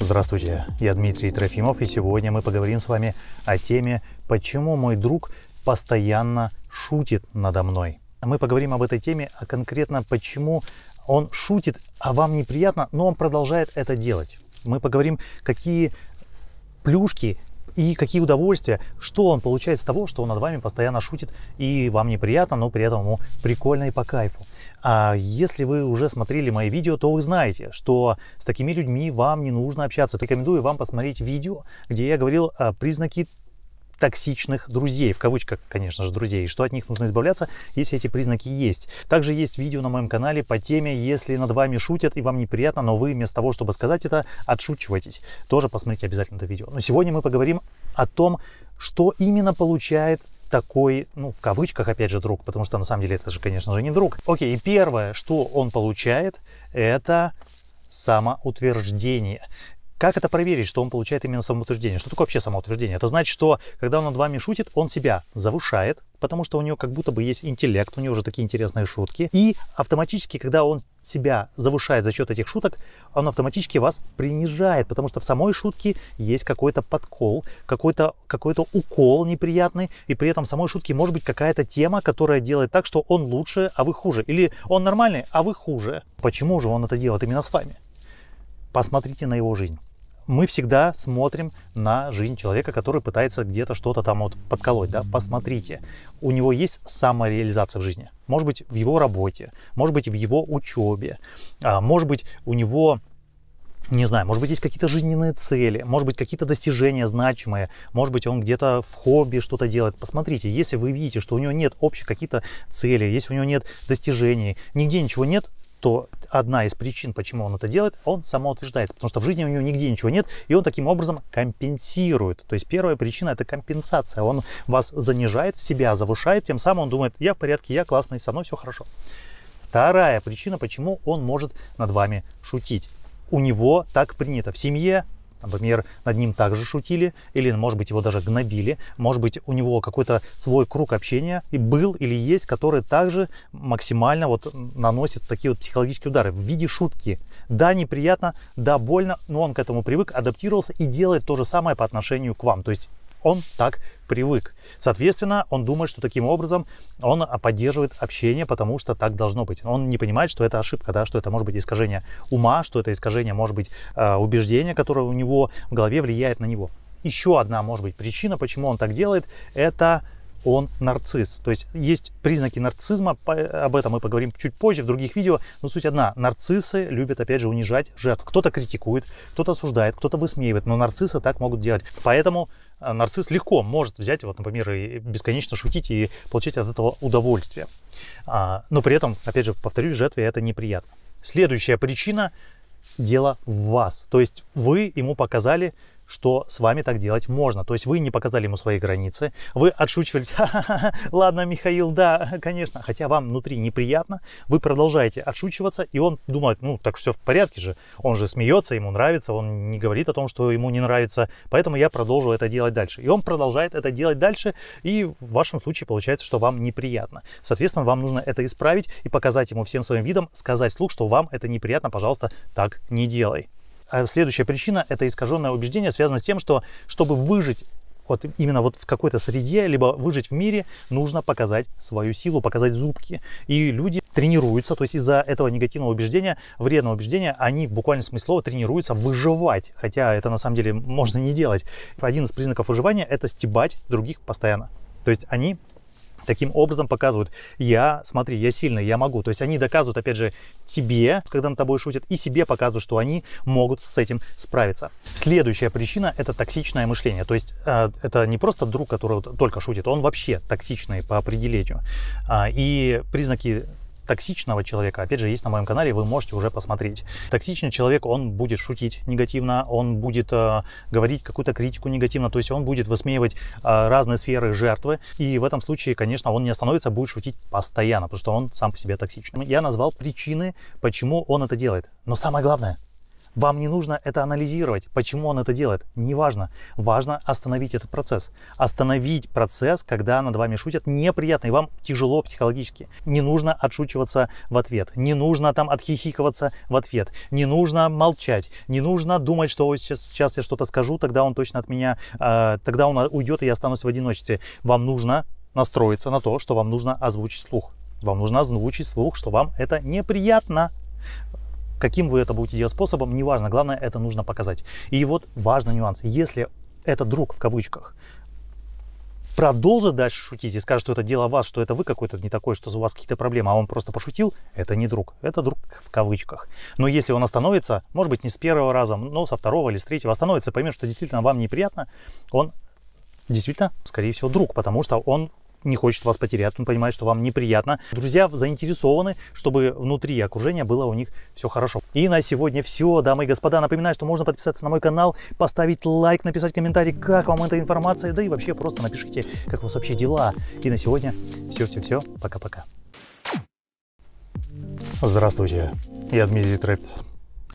Здравствуйте, я Дмитрий Трофимов, и сегодня мы поговорим с вами о теме «Почему мой друг постоянно шутит надо мной?». Мы поговорим об этой теме, а конкретно почему он шутит, а вам неприятно, но он продолжает это делать. Мы поговорим, какие плюшки и какие удовольствия, что он получает с того, что он над вами постоянно шутит и вам неприятно, но при этом ему прикольно и по кайфу. А если вы уже смотрели мои видео, то вы знаете, что с такими людьми вам не нужно общаться. Рекомендую вам посмотреть видео, где я говорил о а, признаке токсичных друзей, в кавычках, конечно же, друзей, и что от них нужно избавляться, если эти признаки есть. Также есть видео на моем канале по теме, если над вами шутят и вам неприятно, но вы вместо того, чтобы сказать это, отшучиваетесь. Тоже посмотрите обязательно это видео. Но сегодня мы поговорим о том, что именно получает такой, ну, в кавычках, опять же, друг, потому что на самом деле это же, конечно же, не друг. Окей, и первое, что он получает, это самоутверждение. Как это проверить, что он получает именно самоутверждение? Что такое вообще самоутверждение? Это значит, что когда он над вами шутит, он себя завышает, потому что у него как будто бы есть интеллект, у него уже такие интересные шутки. И автоматически, когда он себя завышает за счет этих шуток, он автоматически вас принижает, потому что в самой шутке есть какой-то подкол, какой-то какой укол неприятный, и при этом в самой шутке может быть какая-то тема, которая делает так, что он лучше, а вы хуже. Или он нормальный, а вы хуже. Почему же он это делает именно с вами? Посмотрите на его жизнь мы всегда смотрим на жизнь человека, который пытается где-то что-то там вот подколоть, да, посмотрите, у него есть самореализация в жизни, может быть, в его работе, может быть, в его учебе, а, может быть, у него не знаю, может быть, есть какие-то жизненные цели, может быть, какие-то достижения значимые, может быть, он где-то в хобби что-то делает. Посмотрите, если вы видите, что у него нет общих каких-то целей, если у него нет достижений, нигде ничего нет, то одна из причин, почему он это делает, он самоутверждается, потому что в жизни у него нигде ничего нет, и он таким образом компенсирует. То есть первая причина – это компенсация. Он вас занижает, себя завышает, тем самым он думает, я в порядке, я классный, со мной все хорошо. Вторая причина, почему он может над вами шутить. У него так принято. В семье Например, над ним также шутили, или, может быть, его даже гнобили, может быть, у него какой-то свой круг общения и был или есть, который также максимально вот наносит такие вот психологические удары в виде шутки. Да, неприятно, да, больно, но он к этому привык, адаптировался и делает то же самое по отношению к вам. То есть он так привык. Соответственно, он думает, что таким образом он а, поддерживает общение, потому что так должно быть. Он не понимает, что это ошибка, да, что это может быть искажение ума, что это искажение может быть а, убеждение, которое у него в голове влияет на него. Еще одна, может быть, причина, почему он так делает, это он нарцисс. То есть есть признаки нарцизма, об этом мы поговорим чуть позже в других видео, но суть одна. Нарциссы любят, опять же, унижать жертв. Кто-то критикует, кто-то осуждает, кто-то высмеивает, но нарциссы так могут делать. Поэтому э, нарцисс легко может взять, вот, например, и бесконечно шутить и получить от этого удовольствие. А, но при этом, опять же, повторюсь, жертве это неприятно. Следующая причина – дело в вас. То есть вы ему показали, что с вами так делать можно. То есть вы не показали ему свои границы, вы отшучивались, Ха-ха-ха, ладно, Михаил, да, конечно, хотя вам внутри неприятно, вы продолжаете отшучиваться, и он думает, ну так все в порядке же, он же смеется, ему нравится, он не говорит о том, что ему не нравится, поэтому я продолжу это делать дальше. И он продолжает это делать дальше, и в вашем случае получается, что вам неприятно. Соответственно, вам нужно это исправить и показать ему всем своим видом, сказать вслух, что вам это неприятно, пожалуйста, так не делай. А следующая причина – это искаженное убеждение, связанное с тем, что чтобы выжить вот именно вот в какой-то среде, либо выжить в мире, нужно показать свою силу, показать зубки. И люди тренируются, то есть из-за этого негативного убеждения, вредного убеждения, они в буквальном смысле слова тренируются выживать, хотя это на самом деле можно не делать. Один из признаков выживания – это стебать других постоянно. То есть они таким образом показывают, я, смотри, я сильный, я могу. То есть они доказывают, опять же, тебе, когда над тобой шутят, и себе показывают, что они могут с этим справиться. Следующая причина – это токсичное мышление. То есть э, это не просто друг, который только шутит, он вообще токсичный по определению. А, и признаки токсичного человека, опять же, есть на моем канале, вы можете уже посмотреть. Токсичный человек, он будет шутить негативно, он будет э, говорить какую-то критику негативно, то есть он будет высмеивать э, разные сферы жертвы, и в этом случае, конечно, он не остановится, будет шутить постоянно, потому что он сам по себе токсичный. Я назвал причины, почему он это делает. Но самое главное – вам не нужно это анализировать, почему он это делает, неважно. Важно остановить этот процесс. Остановить процесс, когда над вами шутят неприятно и вам тяжело психологически. Не нужно отшучиваться в ответ, не нужно там отхихиковаться в ответ, не нужно молчать, не нужно думать, что сейчас, сейчас я что-то скажу, тогда он точно от меня, э, тогда он уйдет и я останусь в одиночестве. Вам нужно настроиться на то, что вам нужно озвучить слух. Вам нужно озвучить слух, что вам это неприятно. Каким вы это будете делать способом, неважно, главное, это нужно показать. И вот важный нюанс. Если этот друг в кавычках продолжит дальше шутить и скажет, что это дело вас, что это вы какой-то не такой, что у вас какие-то проблемы, а он просто пошутил, это не друг, это друг в кавычках. Но если он остановится, может быть, не с первого раза, но со второго или с третьего остановится, поймет, что действительно вам неприятно, он действительно, скорее всего, друг, потому что он не хочет вас потерять, он понимает, что вам неприятно. Друзья заинтересованы, чтобы внутри окружения было у них все хорошо. И на сегодня все, дамы и господа. Напоминаю, что можно подписаться на мой канал, поставить лайк, написать комментарий, как вам эта информация, да и вообще просто напишите, как у вас вообще дела. И на сегодня все-все-все. Пока-пока. Здравствуйте, я Дмитрий Трепп.